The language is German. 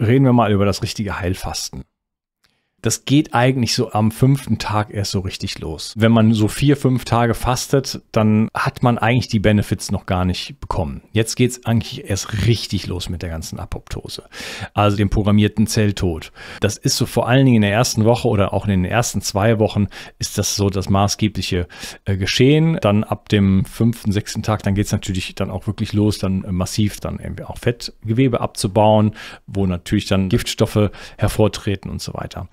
reden wir mal über das richtige Heilfasten das geht eigentlich so am fünften Tag erst so richtig los. Wenn man so vier, fünf Tage fastet, dann hat man eigentlich die Benefits noch gar nicht bekommen. Jetzt geht es eigentlich erst richtig los mit der ganzen Apoptose, also dem programmierten Zelltod. Das ist so vor allen Dingen in der ersten Woche oder auch in den ersten zwei Wochen ist das so das maßgebliche äh, Geschehen. Dann ab dem fünften, sechsten Tag, dann geht es natürlich dann auch wirklich los, dann äh, massiv dann irgendwie auch Fettgewebe abzubauen, wo natürlich dann Giftstoffe hervortreten und so weiter.